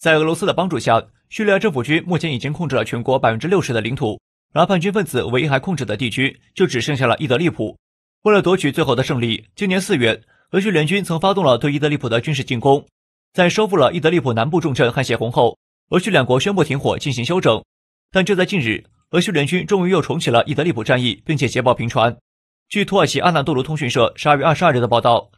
在俄罗斯的帮助下，叙利亚政府军目前已经控制了全国百分之六十的领土，而叛军分子唯一还控制的地区就只剩下了伊德利普。为了夺取最后的胜利，今年四月，俄叙联军曾发动了对伊德利普的军事进攻。在收复了伊德利普南部重镇汉谢红后，俄叙两国宣布停火进行休整。但就在近日，俄叙联军终于又重启了伊德利普战役，并且捷报频传。据土耳其阿纳杜卢通讯社十二月二十二日的报道，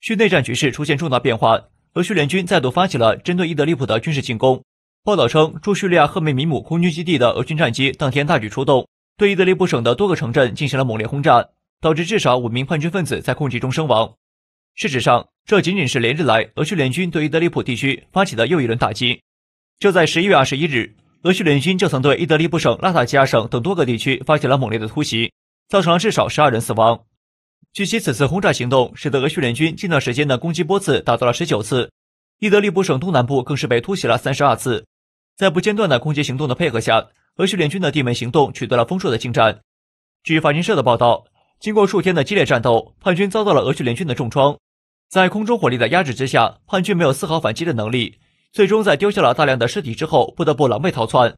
叙内战局势出现重大变化。俄叙联军再度发起了针对伊德利普的军事进攻。报道称，驻叙利亚赫梅米姆空军基地的俄军战机当天大举出动，对伊德利卜省的多个城镇进行了猛烈轰炸，导致至少五名叛军分子在空袭中身亡。事实上，这仅仅是连日来俄叙联军对于德里普地区发起的又一轮打击。就在十一月二十一日，俄叙联军就曾对伊德利卜省、拉塔基亚省等多个地区发起了猛烈的突袭，造成了至少十二人死亡。据悉，此次轰炸行动使得俄叙联军近段时间的攻击波次达到了十九次。伊德利卜省东南部更是被突袭了三十二次，在不间断的空袭行动的配合下，俄叙联军的地门行动取得了丰硕的进展。据法新社的报道，经过数天的激烈战斗，叛军遭到了俄叙联军的重创。在空中火力的压制之下，叛军没有丝毫反击的能力，最终在丢下了大量的尸体之后，不得不狼狈逃窜。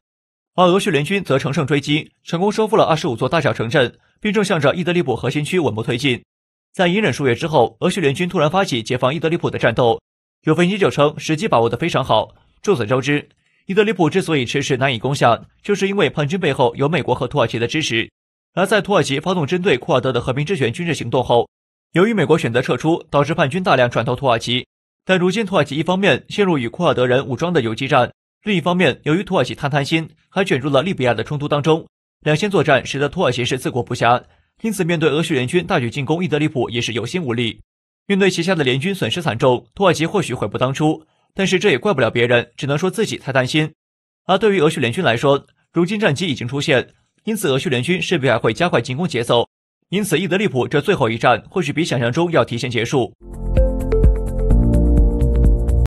而俄叙联军则乘胜追击，成功收复了二十五座大小城镇，并正向着伊德利卜核心区稳步推进。在隐忍数月之后，俄叙联军突然发起解放伊德利卜的战斗。有分析就称，时机把握的非常好。众所周知，伊德利卜之所以迟迟难以攻下，就是因为叛军背后有美国和土耳其的支持。而在土耳其发动针对库尔德的和平之权军事行动后，由于美国选择撤出，导致叛军大量转投土耳其。但如今土耳其一方面陷入与库尔德人武装的游击战，另一方面由于土耳其贪贪心，还卷入了利比亚的冲突当中。两线作战使得土耳其是自顾不暇，因此面对俄叙联军大举进攻伊德利卜，也是有心无力。面对旗下的联军损失惨重，土耳其或许悔不当初，但是这也怪不了别人，只能说自己太贪心。而对于俄叙联军来说，如今战机已经出现，因此俄叙联军势必还会加快进攻节奏，因此伊德利卜这最后一战，或许比想象中要提前结束。